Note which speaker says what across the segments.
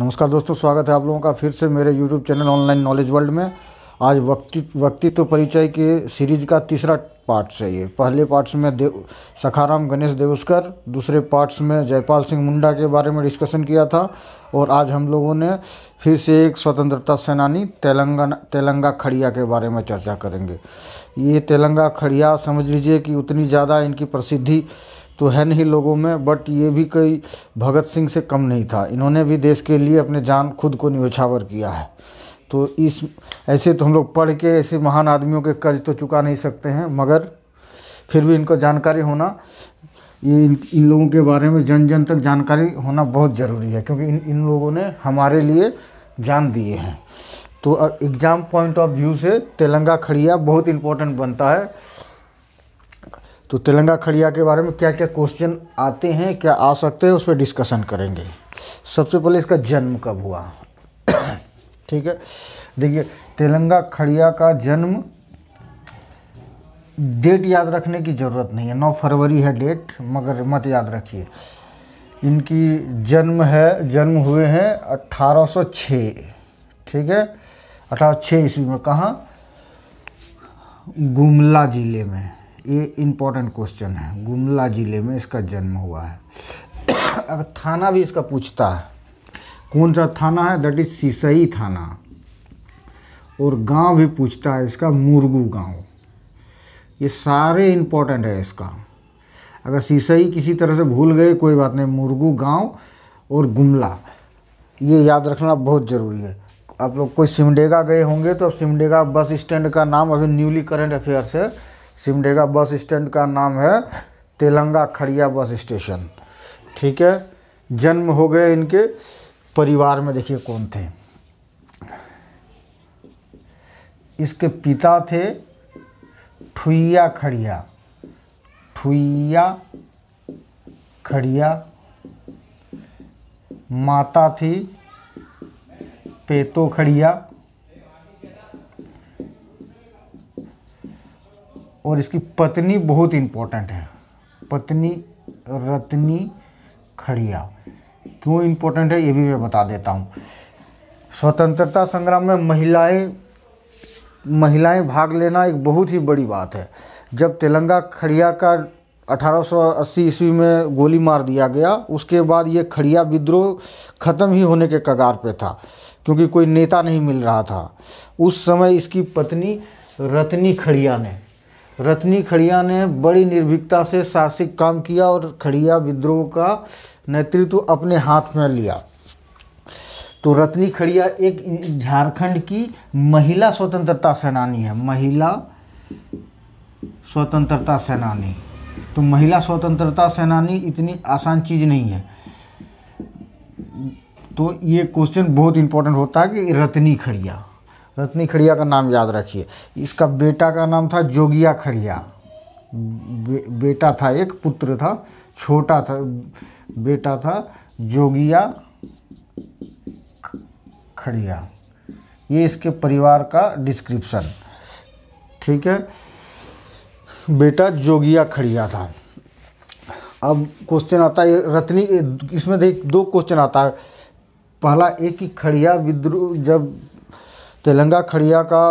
Speaker 1: नमस्कार दोस्तों स्वागत है आप लोगों का फिर से मेरे YouTube channel online knowledge world में आज व्यक्ति व्यक्तित्व परिचय के सीरीज का तीसरा पार्ट है ये पहले पार्ट्स में देव सखाराम गणेश देवस्कर दूसरे पार्ट्स में जयपाल सिंह मुंडा के बारे में डिस्कशन किया था और आज हम लोगों ने फिर से एक स्वतंत्रता सेनानी तेलंगाना तेलंगा खड़िया के बारे में चर्चा करेंगे ये तेलंगा खड़िया समझ लीजिए कि उतनी ज़्यादा इनकी प्रसिद्धि तो है नहीं लोगों में बट ये भी कई भगत सिंह से कम नहीं था इन्होंने भी देश के लिए अपने जान खुद को न्योछावर किया है तो इस ऐसे तो हम लोग पढ़ के ऐसे महान आदमियों के कर्ज तो चुका नहीं सकते हैं मगर फिर भी इनको जानकारी होना ये इन इन लोगों के बारे में जन जन तक जानकारी होना बहुत ज़रूरी है क्योंकि इन इन लोगों ने हमारे लिए जान दिए हैं तो एग्ज़ाम पॉइंट ऑफ व्यू से तेलंगा खड़िया बहुत इम्पोर्टेंट बनता है तो तेलंगा खड़िया के बारे में क्या क्या क्वेश्चन आते हैं क्या आ सकते हैं उस पर डिस्कशन करेंगे सबसे पहले इसका जन्म कब हुआ ठीक है देखिए तेलंगा खड़िया का जन्म डेट याद रखने की ज़रूरत नहीं है नौ फरवरी है डेट मगर मत याद रखिए इनकी जन्म है जन्म हुए हैं 1806 ठीक है 1806 ईस्वी में कहाँ गुमला ज़िले में ये इम्पोर्टेंट क्वेश्चन है गुमला ज़िले में इसका जन्म हुआ है अगर थाना भी इसका पूछता है कौन सा थाना है दैट इज सीसई थाना और गांव भी पूछता है इसका मुर्गू गांव ये सारे इम्पोर्टेंट है इसका अगर सीसई किसी तरह से भूल गए कोई बात नहीं मुर्गू गांव और गुमला ये याद रखना बहुत ज़रूरी है आप लोग कोई सिमडेगा गए होंगे तो सिमडेगा बस स्टैंड का नाम अभी न्यूली करंट अफेयर से सिमडेगा बस स्टैंड का नाम है तेलंगा खड़िया बस स्टेशन ठीक है जन्म हो गए इनके परिवार में देखिए कौन थे इसके पिता थे ठुइया खड़िया ठुइया खड़िया माता थी पेतो खड़िया और इसकी पत्नी बहुत इम्पोर्टेंट है पत्नी रत्नी खड़िया क्यों इम्पोर्टेंट है ये भी मैं बता देता हूँ स्वतंत्रता संग्राम में महिलाएं महिलाएं भाग लेना एक बहुत ही बड़ी बात है जब तेलंगा खड़िया का 1880 ईस्वी में गोली मार दिया गया उसके बाद ये खड़िया विद्रोह ख़त्म ही होने के कगार पे था क्योंकि कोई नेता नहीं मिल रहा था उस समय इसकी पत्नी रत्नी खड़िया ने रत्नी खड़िया ने बड़ी निर्भीकता से साहसिक काम किया और खड़िया विद्रोह का नेतृत्व अपने हाथ में लिया तो रत्नी खड़िया एक झारखंड की महिला स्वतंत्रता सेनानी है महिला स्वतंत्रता सेनानी तो महिला स्वतंत्रता सेनानी इतनी आसान चीज़ नहीं है तो ये क्वेश्चन बहुत इंपॉर्टेंट होता है कि रत्नी खड़िया रत्नी खड़िया का नाम याद रखिए इसका बेटा का नाम था जोगिया खड़िया बे, बेटा था एक पुत्र था छोटा था बेटा था जोगिया खड़िया ये इसके परिवार का डिस्क्रिप्शन ठीक है बेटा जोगिया खड़िया था अब क्वेश्चन आता है रत्नी इसमें देख दो क्वेश्चन आता है पहला एक कि खड़िया विद्रोह जब तेलंगा खड़िया का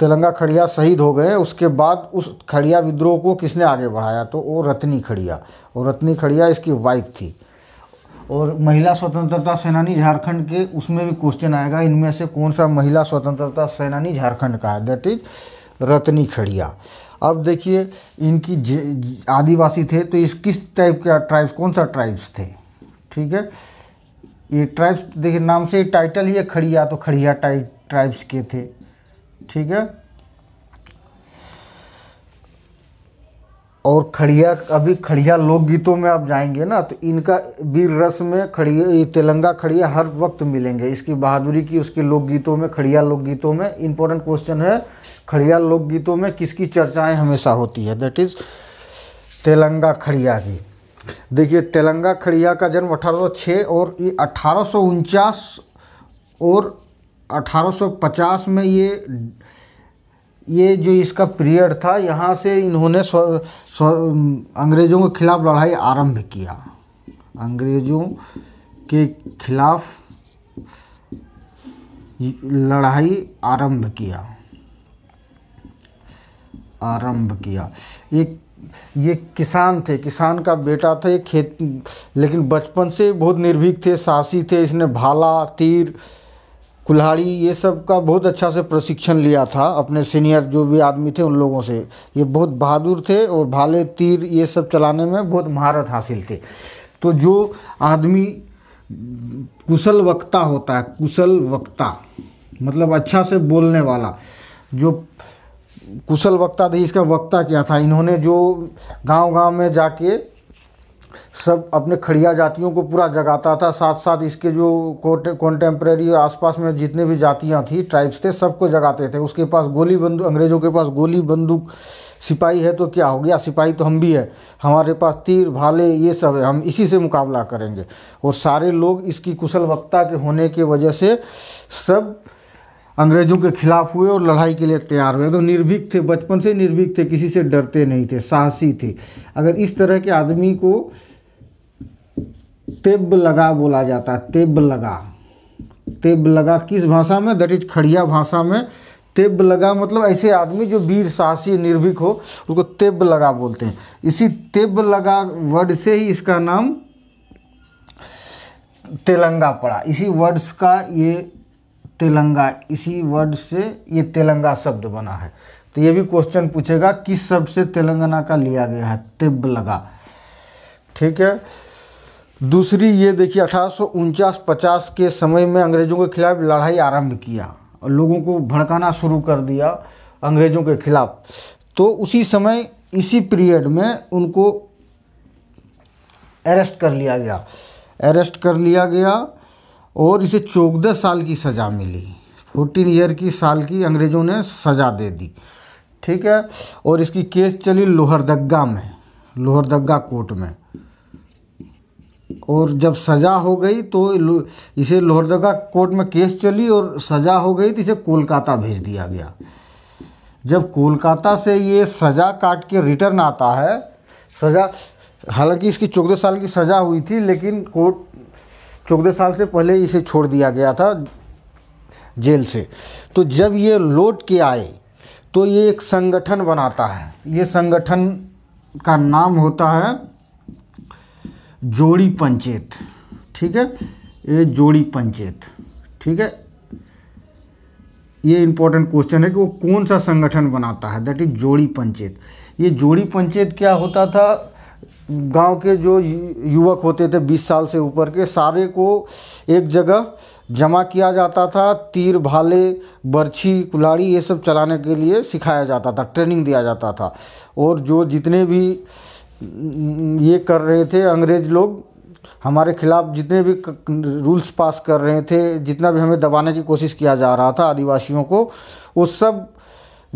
Speaker 1: तेलंगा खड़िया शहीद हो गए उसके बाद उस खड़िया विद्रोह को किसने आगे बढ़ाया तो वो रत्नी खड़िया और रत्नी खड़िया इसकी वाइफ थी और महिला स्वतंत्रता सेनानी झारखंड के उसमें भी क्वेश्चन आएगा इनमें से कौन सा महिला स्वतंत्रता सेनानी झारखंड का है दैट इज रत्नी खड़िया अब देखिए इनकी आदिवासी थे तो इस किस टाइप का ट्राइब्स कौन सा ट्राइब्स थे ठीक है ये ट्राइब्स देखिए नाम से टाइटल ही है खड़िया तो खड़िया टाइप ट्राइब्स के थे ठीक है और खड़िया अभी खड़िया लोकगीतों में आप जाएंगे ना तो इनका वीर रस में खड़िया तेलंगा खड़िया हर वक्त मिलेंगे इसकी बहादुरी की उसके लोकगीतों में खड़िया लोकगीतों में इंपॉर्टेंट क्वेश्चन है खड़िया लोकगीतों में किसकी चर्चाएं हमेशा होती है दैट इज़ तेलंगा खड़िया जी देखिए तेलंगा खड़िया का जन्म अठारह और ये अठारह और 1850 में ये ये जो इसका पीरियड था यहाँ से इन्होंने स्व, स्व, अंग्रेज़ों के खिलाफ़ लड़ाई आरंभ किया अंग्रेज़ों के खिलाफ़ लड़ाई आरंभ किया आरंभ किया ये ये किसान थे किसान का बेटा था ये खेत लेकिन बचपन से बहुत निर्भीक थे साहसी थे इसने भाला तीर कुल्हाड़ी ये सब का बहुत अच्छा से प्रशिक्षण लिया था अपने सीनियर जो भी आदमी थे उन लोगों से ये बहुत बहादुर थे और भाले तीर ये सब चलाने में बहुत महारत हासिल थे तो जो आदमी कुशल वक्ता होता है कुशल वक्ता मतलब अच्छा से बोलने वाला जो कुशल वक्ता थे इसका वक्ता क्या था इन्होंने जो गांव गांव में जाके सब अपने खड़िया जातियों को पूरा जगाता था साथ साथ इसके जो कॉन्टेम्प्रेरी आसपास में जितने भी जातियां थी ट्राइब्स थे सबको जगाते थे उसके पास गोली बंदूक अंग्रेज़ों के पास गोली बंदूक सिपाही है तो क्या हो गया सिपाही तो हम भी है हमारे पास तीर भाले ये सब है हम इसी से मुकाबला करेंगे और सारे लोग इसकी कुशल वक्ता के होने के वजह से सब अंग्रेजों के खिलाफ हुए और लड़ाई के लिए तैयार हुए तो निर्भीक थे बचपन से निर्भीक थे किसी से डरते नहीं थे साहसी थे अगर इस तरह के आदमी को तेब लगा बोला जाता है तेब लगा तेब लगा किस भाषा में दैट इज खड़िया भाषा में तेब लगा मतलब ऐसे आदमी जो वीर साहसी निर्भीक हो उसको तेब लगा बोलते हैं इसी तेब लगा वर्ड से ही इसका नाम तेलंगा पड़ा इसी वर्ड्स का ये तेलंगा इसी वर्ड से ये तेलंगा शब्द बना है तो ये भी क्वेश्चन पूछेगा किस शब्द से तेलंगाना का लिया गया है तेब लगा ठीक है दूसरी ये देखिए अठारह पचास के समय में अंग्रेज़ों के खिलाफ लड़ाई आरंभ किया और लोगों को भड़काना शुरू कर दिया अंग्रेज़ों के खिलाफ तो उसी समय इसी पीरियड में उनको अरेस्ट कर लिया गया अरेस्ट कर लिया गया और इसे चौदह साल की सज़ा मिली फोर्टीन ईयर की साल की अंग्रेज़ों ने सज़ा दे दी ठीक है और इसकी केस चली लोहरदग्गा में लोहरदग्गा कोर्ट में और जब सज़ा हो गई तो इसे लोहरदगा कोर्ट में केस चली और सज़ा हो गई तो इसे कोलकाता भेज दिया गया जब कोलकाता से ये सज़ा काट के रिटर्न आता है सज़ा हालांकि इसकी चौदह साल की सज़ा हुई थी लेकिन कोर्ट चौदह साल से पहले इसे छोड़ दिया गया था जेल से तो जब ये लौट के आए तो ये एक संगठन बनाता है ये संगठन का नाम होता है जोड़ी पंचेत ठीक है ये जोड़ी पंचेत ठीक है ये इम्पोर्टेंट क्वेश्चन है कि वो कौन सा संगठन बनाता है दैट इज जोड़ी पंचेत ये जोड़ी पंचेत क्या होता था गांव के जो युवक होते थे 20 साल से ऊपर के सारे को एक जगह जमा किया जाता था तीर भाले बर्छी कुलाड़ी ये सब चलाने के लिए सिखाया जाता था ट्रेनिंग दिया जाता था और जो जितने भी ये कर रहे थे अंग्रेज लोग हमारे खिलाफ जितने भी रूल्स पास कर रहे थे जितना भी हमें दबाने की कोशिश किया जा रहा था आदिवासियों को वो सब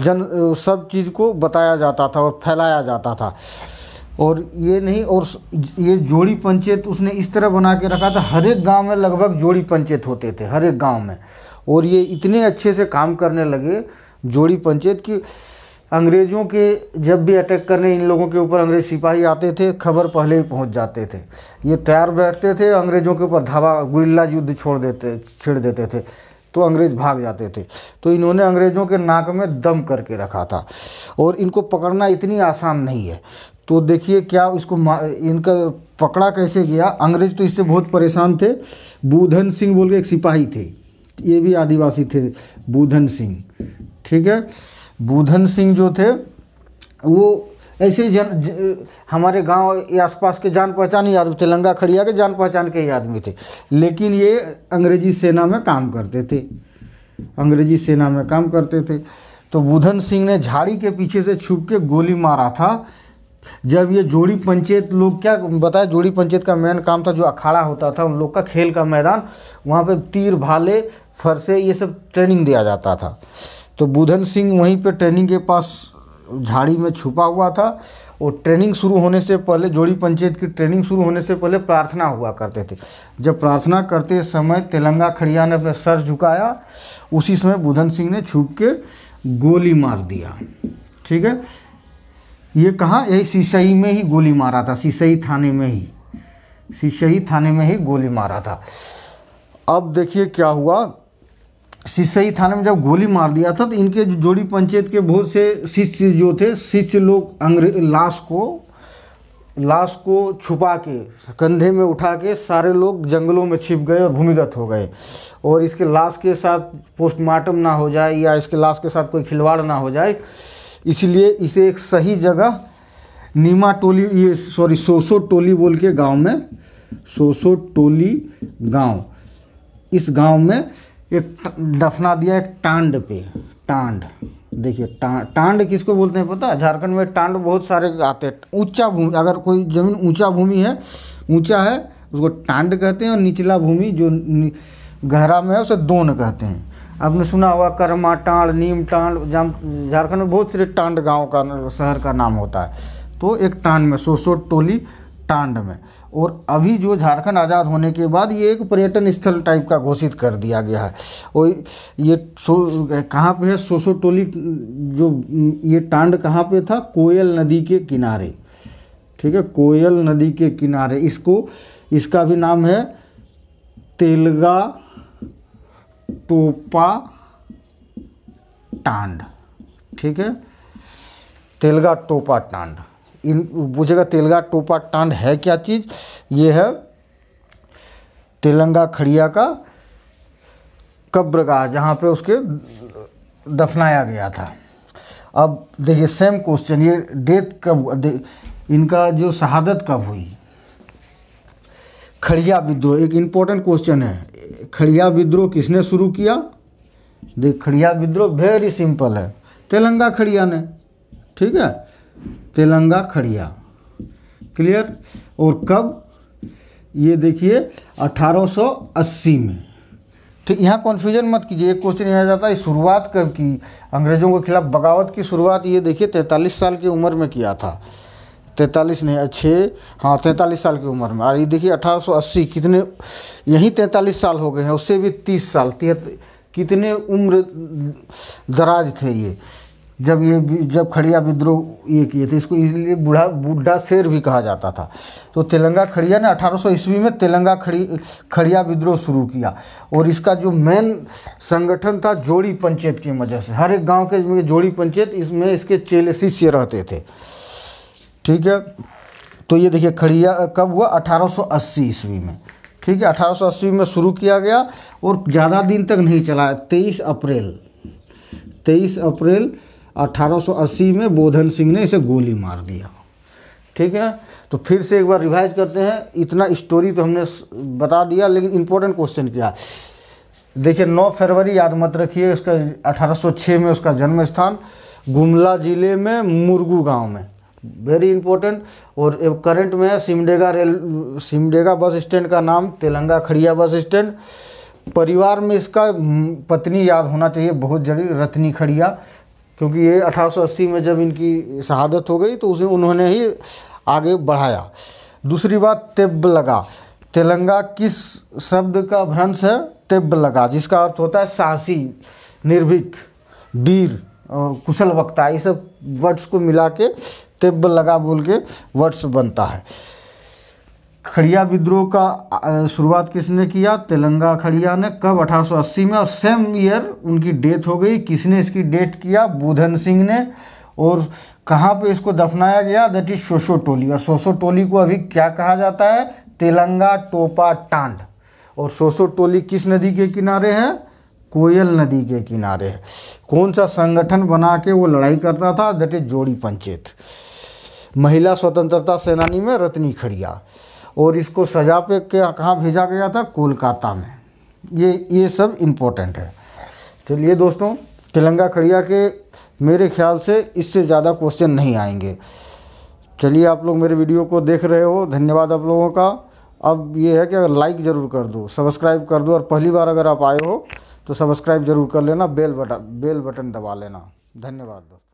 Speaker 1: जन सब चीज़ को बताया जाता था और फैलाया जाता था और ये नहीं और ये जोड़ी पंचायत उसने इस तरह बना के रखा था हर एक गांव में लगभग जोड़ी पंचायत होते थे हर एक गांव में और ये इतने अच्छे से काम करने लगे जोड़ी पंचायत की अंग्रेज़ों के जब भी अटैक करने इन लोगों के ऊपर अंग्रेज सिपाही आते थे खबर पहले ही पहुंच जाते थे ये तैयार बैठते थे अंग्रेज़ों के ऊपर धावा गुरिल्ला युद्ध छोड़ देते छेड़ देते थे तो अंग्रेज़ भाग जाते थे तो इन्होंने अंग्रेज़ों के नाक में दम करके रखा था और इनको पकड़ना इतनी आसान नहीं है तो देखिए क्या इसको इनका पकड़ा कैसे गया अंग्रेज़ तो इससे बहुत परेशान थे बूधन सिंह बोल के एक सिपाही थे ये भी आदिवासी थे बूधन सिंह ठीक है बूधन सिंह जो थे वो ऐसे जन ज, हमारे गांव आसपास के जान पहचान ही आदमी थे लंगा खड़िया के जान पहचान के ही आदमी थे लेकिन ये अंग्रेजी सेना में काम करते थे अंग्रेजी सेना में काम करते थे तो बुधन सिंह ने झाड़ी के पीछे से छुप के गोली मारा था जब ये जोड़ी पंचायत लोग क्या बताया जोड़ी पंचायत का मेन काम था जो अखाड़ा होता था उन लोग का खेल का मैदान वहाँ पे तीर भाले फरसे ये सब ट्रेनिंग दिया जाता था तो बुधन सिंह वहीं पे ट्रेनिंग के पास झाड़ी में छुपा हुआ था और ट्रेनिंग शुरू होने से पहले जोड़ी पंचायत की ट्रेनिंग शुरू होने से पहले प्रार्थना हुआ करते थे जब प्रार्थना करते समय तेलंगा खड़िया ने अपने सर झुकाया उसी समय बुधन सिंह ने छुप के गोली मार दिया ठीक है ये कहाँ यही सीसई में ही गोली मारा था सीसई थाने में ही सीसई थाने में ही गोली मारा था अब देखिए क्या हुआ सिसई थाने में जब गोली मार दिया था तो इनके जो जोड़ी पंचायत के बहुत से शिष्य जो थे शिष्य लोग अंग्रेज लाश को लाश को छुपा के कंधे में उठा के सारे लोग जंगलों में छिप गए और भूमिगत हो गए और इसके लाश के साथ पोस्टमार्टम ना हो जाए या इसके लाश के साथ कोई खिलवाड़ ना हो जाए इसलिए इसे एक सही जगह नीमा टोली ये सॉरी सोसो टोली बोल के गाँव में सोसो टोली गाँव इस गाँव में एक दफना दिया एक टांड पे टांड देखिए टांड टांड किसको बोलते हैं पता झारखंड में टांड बहुत सारे आते हैं ऊंचा भूमि अगर कोई ज़मीन ऊंचा भूमि है ऊंचा है उसको टांड कहते हैं और निचला भूमि जो गहरा में है उसे दोन कहते हैं आपने सुना होगा करमा टांड नीम टांड जाम झारखंड में बहुत सारे टांड गांव का शहर का नाम होता है तो एक टांड में सोसो टोली टांड में और अभी जो झारखंड आज़ाद होने के बाद ये एक पर्यटन स्थल टाइप का घोषित कर दिया गया है और ये सो कहाँ पे है सोसोटोली टोली जो ये टांड कहाँ पे था कोयल नदी के किनारे ठीक है कोयल नदी के किनारे इसको इसका भी नाम है तेलगा टोपा टांड ठीक है तेलगा टोपा टांड इन पूछेगा तेलगा टोपा टांड है क्या चीज़ ये है तेलंगा खड़िया का कब्रगाह जहाँ पे उसके दफनाया गया था अब देखिए सेम क्वेश्चन ये डेथ कब इनका जो शहादत कब हुई खड़िया विद्रोह एक इम्पोर्टेंट क्वेश्चन है खड़िया विद्रोह किसने शुरू किया देख खड़िया विद्रोह वेरी सिंपल है तेलंगा खड़िया ने ठीक है तेलंगा खड़िया क्लियर और कब ये देखिए 1880 में ठीक यहाँ कन्फ्यूजन मत कीजिए एक क्वेश्चन यहाँ जाता है शुरुआत कब की अंग्रेज़ों के खिलाफ बगावत की शुरुआत ये देखिए तैंतालीस साल की उम्र में किया था तैंतालीस नहीं छः हाँ तैंतालीस साल की उम्र में और ये देखिए 1880 कितने यहीं तैंतालीस साल हो गए हैं उससे भी तीस साल तिहत्तर कितने उम्र दराज थे ये जब ये जब खड़िया विद्रोह ये किए थे इसको इसलिए बूढ़ा बूढ़ा शेर भी कहा जाता था तो तेलंगा खड़िया ने 1800 ईस्वी में तेलंगा खड़ी खड़िया विद्रोह शुरू किया और इसका जो मेन संगठन था जोड़ी पंचायत की वजह से हर एक गांव के जोड़ी पंचायत इसमें इसके चेले शिष्य रहते थे ठीक है तो ये देखिए खड़िया कब हुआ अठारह ईस्वी में ठीक है अठारह में शुरू किया गया और ज़्यादा दिन तक नहीं चला तेईस अप्रैल तेईस अप्रैल 1880 में बोधन सिंह ने इसे गोली मार दिया ठीक है तो फिर से एक बार रिवाइज करते हैं इतना स्टोरी तो हमने बता दिया लेकिन इम्पोर्टेंट क्वेश्चन क्या देखिए 9 फरवरी याद मत रखिए इसका 1806 में उसका जन्म स्थान गुमला जिले में मुर्गू गांव में वेरी इंपॉर्टेंट और करंट में है Simdega rail Simdega bus stand का नाम तेलंगा खड़िया बस स्टैंड परिवार में इसका पत्नी याद होना चाहिए बहुत जरूरी रत्नी खड़िया क्योंकि ये 1880 में जब इनकी शहादत हो गई तो उसे उन्होंने ही आगे बढ़ाया दूसरी बात तिब्ब लगा तेलंगा किस शब्द का भ्रंश है तिब्ब लगा जिसका अर्थ होता है साहसी निर्भीक वीर कुशल वक्ता ये सब वर्ड्स को मिला के तिब्ब लगा बोल के वर्ड्स बनता है खड़िया विद्रोह का शुरुआत किसने किया तेलंगा खड़िया ने कब 1880 में और सेम ईयर उनकी डेथ हो गई किसने इसकी डेट किया बुधन सिंह ने और कहाँ पे इसको दफनाया गया दैट इज सोशो टोली और सोशो टोली को अभी क्या कहा जाता है तेलंगा टोपा टांड और सोशो टोली किस नदी के किनारे है कोयल नदी के किनारे है कौन सा संगठन बना के वो लड़ाई करता था दैट इज जोड़ी पंचेत महिला स्वतंत्रता सेनानी में रत्नी खड़िया और इसको सजा पे के कहाँ भेजा गया था कोलकाता में ये ये सब इम्पोर्टेंट है चलिए दोस्तों तिलंगा खड़िया के मेरे ख्याल से इससे ज़्यादा क्वेश्चन नहीं आएंगे चलिए आप लोग मेरे वीडियो को देख रहे हो धन्यवाद आप लोगों का अब ये है कि अगर लाइक ज़रूर कर दो सब्सक्राइब कर दो और पहली बार अगर आप आए हो तो सब्सक्राइब ज़रूर कर लेना बेल बटन बेल बटन दबा लेना धन्यवाद दोस्तों